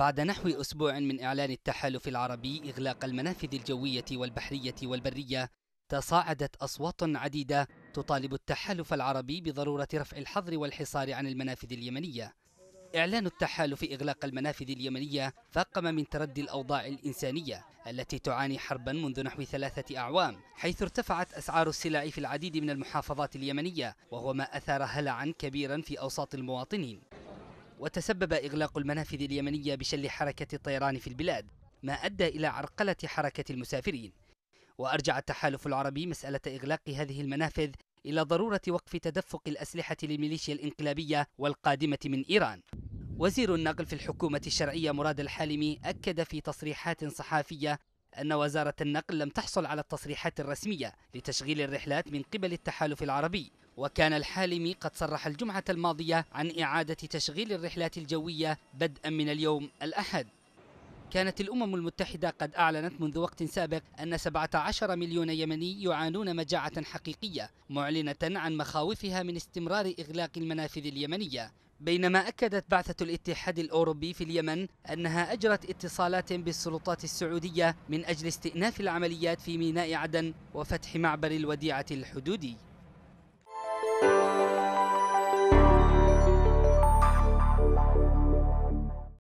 بعد نحو أسبوع من إعلان التحالف العربي إغلاق المنافذ الجوية والبحرية والبرية تصاعدت أصوات عديدة تطالب التحالف العربي بضرورة رفع الحظر والحصار عن المنافذ اليمنية إعلان التحالف إغلاق المنافذ اليمنية فاقم من تردي الأوضاع الإنسانية التي تعاني حربا منذ نحو ثلاثة أعوام حيث ارتفعت أسعار السلع في العديد من المحافظات اليمنية وهو ما أثار هلعا كبيرا في أوساط المواطنين وتسبب إغلاق المنافذ اليمنية بشل حركة الطيران في البلاد ما أدى إلى عرقلة حركة المسافرين وأرجع التحالف العربي مسألة إغلاق هذه المنافذ إلى ضرورة وقف تدفق الأسلحة للميليشيا الإنقلابية والقادمة من إيران وزير النقل في الحكومة الشرعية مراد الحالمي أكد في تصريحات صحافية أن وزارة النقل لم تحصل على التصريحات الرسمية لتشغيل الرحلات من قبل التحالف العربي وكان الحالمي قد صرح الجمعة الماضية عن إعادة تشغيل الرحلات الجوية بدءا من اليوم الأحد كانت الأمم المتحدة قد أعلنت منذ وقت سابق أن 17 مليون يمني يعانون مجاعة حقيقية معلنة عن مخاوفها من استمرار إغلاق المنافذ اليمنية بينما أكدت بعثة الاتحاد الأوروبي في اليمن أنها أجرت اتصالات بالسلطات السعودية من أجل استئناف العمليات في ميناء عدن وفتح معبر الوديعة الحدودي